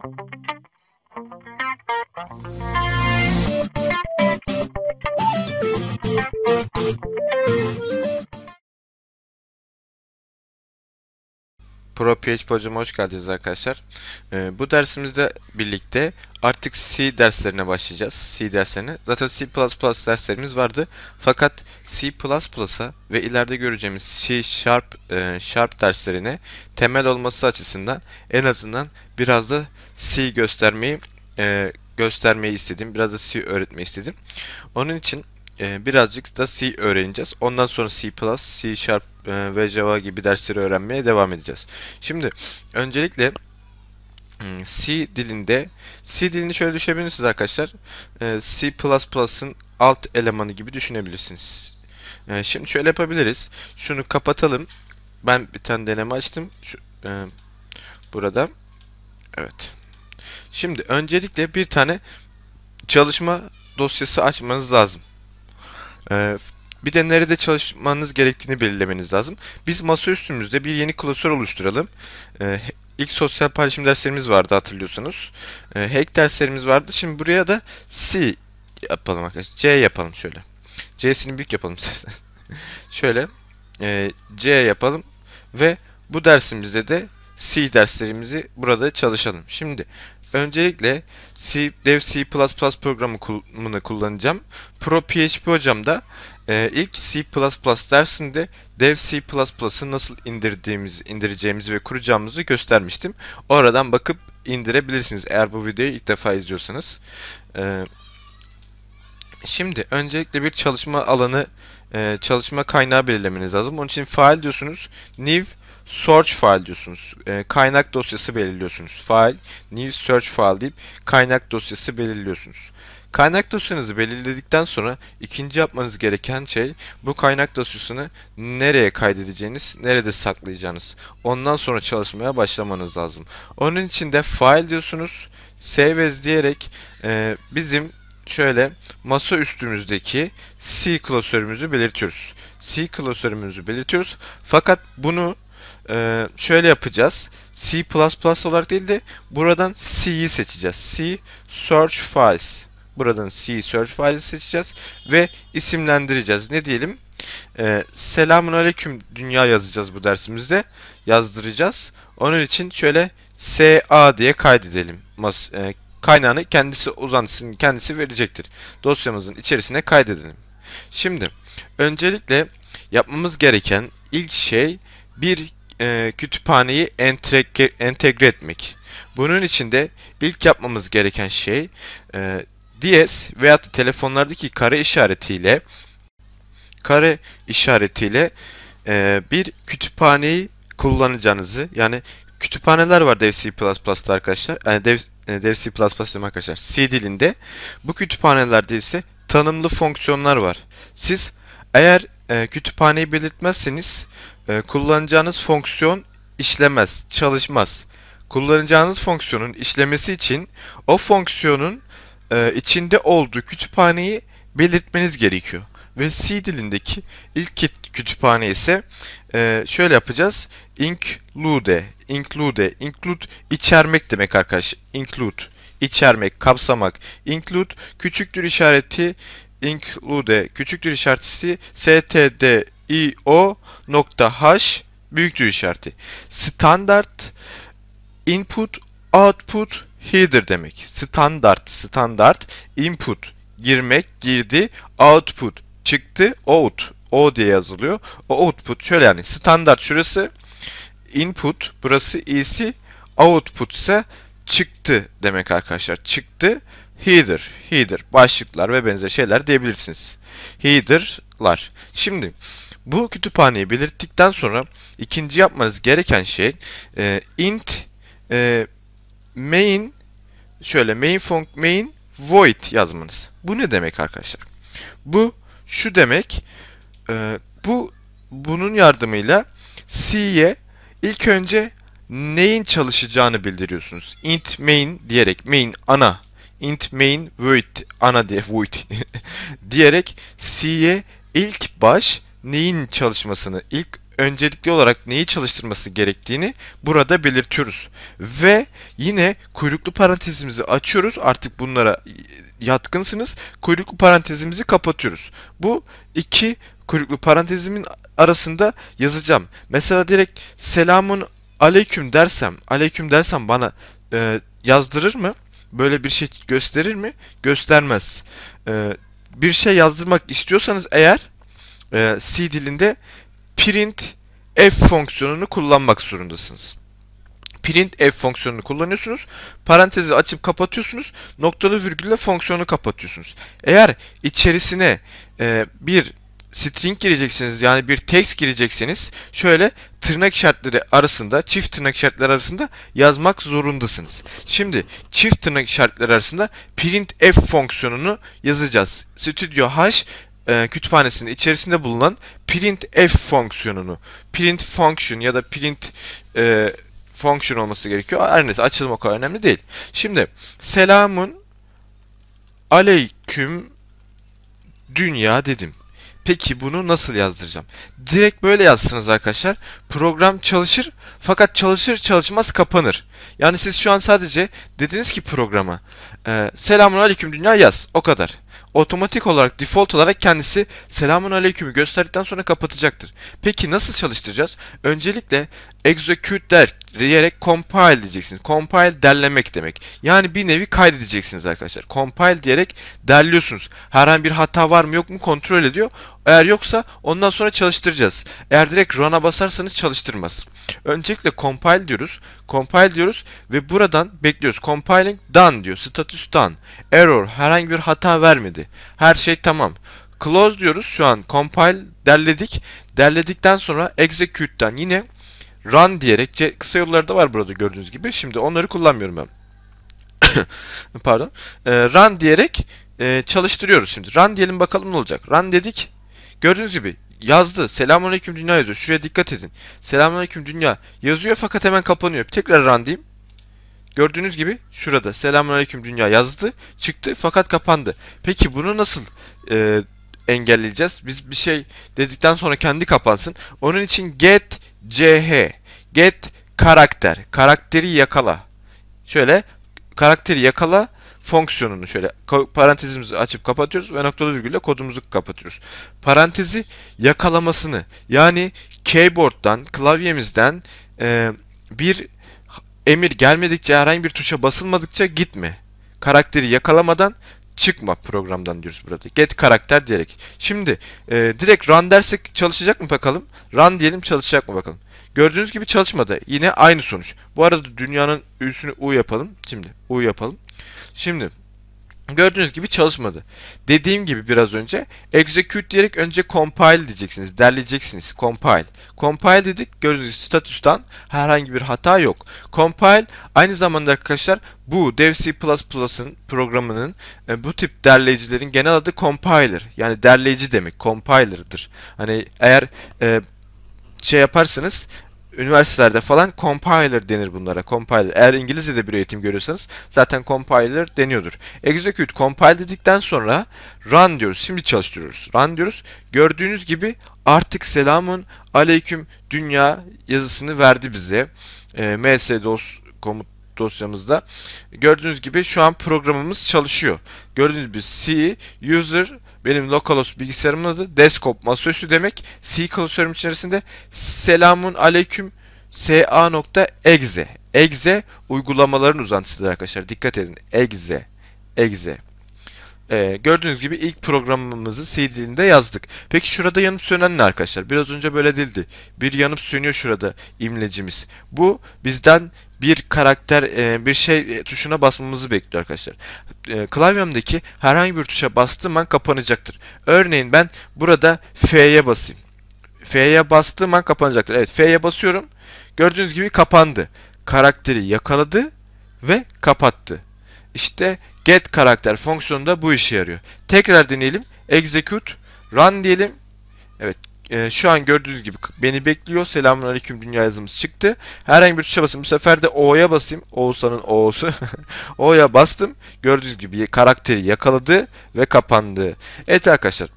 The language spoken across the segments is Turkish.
Thank you. ProPH Hocam hoş geldiniz arkadaşlar. Ee, bu dersimizde birlikte artık C derslerine başlayacağız. C derslerine. Zaten C++ derslerimiz vardı. Fakat C++'a ve ileride göreceğimiz C Sharp, e, Sharp derslerine temel olması açısından en azından biraz da C göstermeyi e, göstermeyi istedim. Biraz da C öğretmeyi istedim. Onun için ee, birazcık da C öğreneceğiz. Ondan sonra C++, C Sharp e, ve Java gibi dersleri öğrenmeye devam edeceğiz. Şimdi öncelikle hmm, C dilinde C dilini şöyle düşünebilirsiniz arkadaşlar. Ee, C++'ın alt elemanı gibi düşünebilirsiniz. Ee, şimdi şöyle yapabiliriz. Şunu kapatalım. Ben bir tane deneme açtım. Şu, e, burada. Evet. Şimdi öncelikle bir tane çalışma dosyası açmanız lazım. Ee, bir de nerede çalışmanız gerektiğini belirlemeniz lazım. Biz masa üstümüzde bir yeni klasör oluşturalım. Ee, ilk sosyal paylaşım derslerimiz vardı hatırlıyorsunuz. E, hack derslerimiz vardı. Şimdi buraya da C yapalım arkadaşlar. C yapalım şöyle. C'sini büyük yapalım şöyle e, C yapalım ve bu dersimizde de C derslerimizi burada çalışalım. Şimdi Öncelikle C, Dev C++ programını kullanacağım. Pro PHP hocam da e, ilk C++ dersinde Dev C++'ı nasıl indirdiğimizi, indireceğimizi ve kuracağımızı göstermiştim. Oradan bakıp indirebilirsiniz eğer bu videoyu ilk defa izliyorsanız. E, şimdi öncelikle bir çalışma alanı, e, çalışma kaynağı belirlemeniz lazım. Onun için file diyorsunuz. New search file diyorsunuz. E, kaynak dosyası belirliyorsunuz. File, new search file deyip kaynak dosyası belirliyorsunuz. Kaynak dosyanızı belirledikten sonra ikinci yapmanız gereken şey bu kaynak dosyasını nereye kaydedeceğiniz, nerede saklayacağınız. Ondan sonra çalışmaya başlamanız lazım. Onun için de file diyorsunuz, save as diyerek e, bizim şöyle masa üstümüzdeki C klasörümüzü belirtiyoruz. C klasörümüzü belirtiyoruz. Fakat bunu ee, şöyle yapacağız. C++ olarak değil de buradan C'yi seçeceğiz. C search files. Buradan C search files seçeceğiz ve isimlendireceğiz. Ne diyelim? Ee, Selamun Aleyküm Dünya yazacağız bu dersimizde. Yazdıracağız. Onun için şöyle SA diye kaydedelim. Mas e, kaynağını kendisi uzantısını kendisi verecektir. Dosyamızın içerisine kaydedelim. Şimdi öncelikle yapmamız gereken ilk şey bir e, kütüphaneyi entegre, entegre etmek. Bunun için de ilk yapmamız gereken şey e, DS veya da telefonlardaki kare işaretiyle kare işaretiyle e, bir kütüphaneyi kullanacağınızı yani kütüphaneler var Dev C++'da arkadaşlar. Yani e, Dev, e, Dev C++ diyorum arkadaşlar. C dilinde. Bu kütüphanelerde ise tanımlı fonksiyonlar var. Siz eğer e, kütüphaneyi belirtmezseniz ee, kullanacağınız fonksiyon işlemez, çalışmaz. Kullanacağınız fonksiyonun işlemesi için o fonksiyonun e, içinde olduğu kütüphaneyi belirtmeniz gerekiyor. Ve C dilindeki ilk kütüphane ise e, şöyle yapacağız. Include, include, include içermek demek arkadaş, Include, içermek, kapsamak. Include küçüktür işareti include küçüktür işaretisi std nokta io.h büyüktür işareti. Standart input output header demek. Standart standart input girmek girdi output çıktı out o diye yazılıyor. O output şöyle yani standart şurası input burası iyisi output ise çıktı demek arkadaşlar. Çıktı header, header, başlıklar ve benzer şeyler diyebilirsiniz. Header'lar. Şimdi bu kütüphaneyi belirttikten sonra ikinci yapmanız gereken şey e, int e, main şöyle main func main void yazmanız. Bu ne demek arkadaşlar? Bu şu demek e, bu bunun yardımıyla C'ye ilk önce neyin çalışacağını bildiriyorsunuz. int main diyerek main ana int main void ana diye void diyerek c'ye ilk baş neyin çalışmasını, ilk öncelikli olarak neyi çalıştırması gerektiğini burada belirtiyoruz. Ve yine kuyruklu parantezimizi açıyoruz. Artık bunlara yatkınsınız. Kuyruklu parantezimizi kapatıyoruz. Bu iki kuyruklu parantezimin arasında yazacağım. Mesela direkt selamun aleyküm dersem, aleyküm dersem bana e, yazdırır mı? böyle bir şey gösterir mi? Göstermez. E, bir şey yazdırmak istiyorsanız eğer e, C dilinde print f fonksiyonunu kullanmak zorundasınız. Print f fonksiyonunu kullanıyorsunuz. Parantezi açıp kapatıyorsunuz. Noktalı virgülle fonksiyonu kapatıyorsunuz. Eğer içerisine e, bir string gireceksiniz yani bir text girecekseniz şöyle tırnak işaretleri arasında, çift tırnak işaretleri arasında yazmak zorundasınız. Şimdi çift tırnak işaretleri arasında printf fonksiyonunu yazacağız. Studio H e, kütüphanesinin içerisinde bulunan printf fonksiyonunu, print function ya da print e, function olması gerekiyor. Her neyse açılım o kadar önemli değil. Şimdi selamun aleyküm dünya dedim. Peki bunu nasıl yazdıracağım? Direkt böyle yazsınız arkadaşlar. Program çalışır fakat çalışır çalışmaz kapanır. Yani siz şu an sadece dediniz ki programa e, selamun aleyküm dünya yaz o kadar. Otomatik olarak default olarak kendisi selamun aleykümü gösterdikten sonra kapatacaktır. Peki nasıl çalıştıracağız? Öncelikle execute der diyerek compile diyeceksiniz. Compile derlemek demek. Yani bir nevi kaydedeceksiniz arkadaşlar. Compile diyerek derliyorsunuz. Herhangi bir hata var mı yok mu kontrol ediyor. Eğer yoksa ondan sonra çalıştıracağız. Eğer direkt run'a basarsanız çalıştırmaz. Öncelikle compile diyoruz. Compile diyoruz ve buradan bekliyoruz. Compiling done diyor. Status done. Error herhangi bir hata vermedi. Her şey tamam. Close diyoruz şu an compile derledik. Derledikten sonra execute'den yine run diyerek kısa yolları da var burada gördüğünüz gibi. Şimdi onları kullanmıyorum ben. Pardon. Ee, run diyerek e, çalıştırıyoruz şimdi. Run diyelim bakalım ne olacak. Run dedik. Gördüğünüz gibi yazdı. Selamünaleyküm dünya yazıyor. Şuraya dikkat edin. Selamünaleyküm dünya yazıyor fakat hemen kapanıyor. Tekrar run diyeyim. Gördüğünüz gibi şurada selamünaleyküm dünya yazdı, çıktı fakat kapandı. Peki bunu nasıl e, engelleyeceğiz? Biz bir şey dedikten sonra kendi kapansın. Onun için get ch get karakter karakteri yakala. Şöyle karakteri yakala fonksiyonunu şöyle parantezimizi açıp kapatıyoruz ve noktalı virgülle kodumuzu kapatıyoruz. Parantezi yakalamasını yani keyboard'dan, klavyemizden e, bir emir gelmedikçe herhangi bir tuşa basılmadıkça gitme. Karakteri yakalamadan çıkma programdan diyoruz burada. Get karakter diyerek. Şimdi e, direkt run dersek çalışacak mı bakalım? Run diyelim çalışacak mı bakalım? Gördüğünüz gibi çalışmadı. Yine aynı sonuç. Bu arada dünyanın üstünü U yapalım. Şimdi U yapalım. Şimdi gördüğünüz gibi çalışmadı. Dediğim gibi biraz önce execute diyerek önce compile diyeceksiniz. Derleyeceksiniz. Compile. Compile dedik. Gördüğünüz gibi statüsten herhangi bir hata yok. Compile aynı zamanda arkadaşlar bu Dev programının e, bu tip derleyicilerin genel adı compiler. Yani derleyici demek. Compiler'dır. Hani eğer e, şey yaparsanız üniversitelerde falan compiler denir bunlara. Compiler. Eğer İngilizce'de bir eğitim görüyorsanız zaten compiler deniyordur. Execute compile dedikten sonra run diyoruz. Şimdi çalıştırıyoruz. Run diyoruz. Gördüğünüz gibi artık selamun aleyküm dünya yazısını verdi bize. E, ee, msdos komut dosyamızda. Gördüğünüz gibi şu an programımız çalışıyor. Gördüğünüz gibi C user benim lokalos bilgisayarımın adı DESKTOP, masaüstü demek. C klasörüm içerisinde selamun aleyküm sa.exe. Exe uygulamaların uzantısıdır arkadaşlar. Dikkat edin. Exe. Exe. Ee, gördüğünüz gibi ilk programımızı C dilinde yazdık. Peki şurada yanıp sönen ne arkadaşlar? Biraz önce böyle dildi. Bir yanıp sönüyor şurada imlecimiz. Bu bizden bir karakter e, bir şey e, tuşuna basmamızı bekliyor arkadaşlar. E, klavyemdeki herhangi bir tuşa bastığım an kapanacaktır. Örneğin ben burada F'ye basayım. F'ye bastığım an kapanacaktır. Evet F'ye basıyorum. Gördüğünüz gibi kapandı. Karakteri yakaladı ve kapattı. İşte get karakter fonksiyonu da bu işe yarıyor. Tekrar deneyelim. Execute, run diyelim ee, şu an gördüğünüz gibi beni bekliyor. Selamun Aleyküm dünya yazımız çıktı. Herhangi bir tuşa basayım. Bu sefer de O'ya basayım. Oğuzhan'ın O'su. O'ya bastım. Gördüğünüz gibi karakteri yakaladı ve kapandı. Evet arkadaşlar.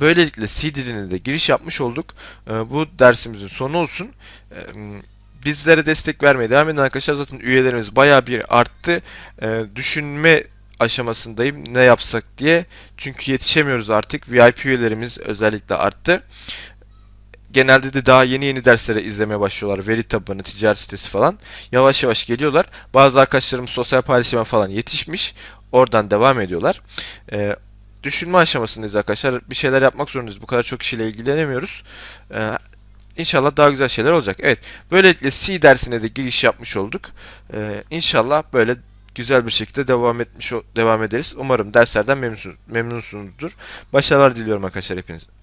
Böylelikle C diline de giriş yapmış olduk. Ee, bu dersimizin sonu olsun. Ee, bizlere destek vermeye devam edin arkadaşlar. Zaten üyelerimiz baya bir arttı. düşünme aşamasındayım ne yapsak diye. Çünkü yetişemiyoruz artık. VIP üyelerimiz özellikle arttı. Genelde de daha yeni yeni derslere izlemeye başlıyorlar. Veri tabanı, ticaret sitesi falan. Yavaş yavaş geliyorlar. Bazı arkadaşlarım sosyal paylaşıma falan yetişmiş. Oradan devam ediyorlar. Ee, düşünme aşamasındayız arkadaşlar. Bir şeyler yapmak zorundayız. Bu kadar çok kişiyle ilgilenemiyoruz. Ee, İnşallah daha güzel şeyler olacak. Evet. Böylelikle C dersine de giriş yapmış olduk. Ee, inşallah böyle güzel bir şekilde devam etmiş devam ederiz. Umarım derslerden memnun memnunsunuzdur. Başarılar diliyorum arkadaşlar hepinize.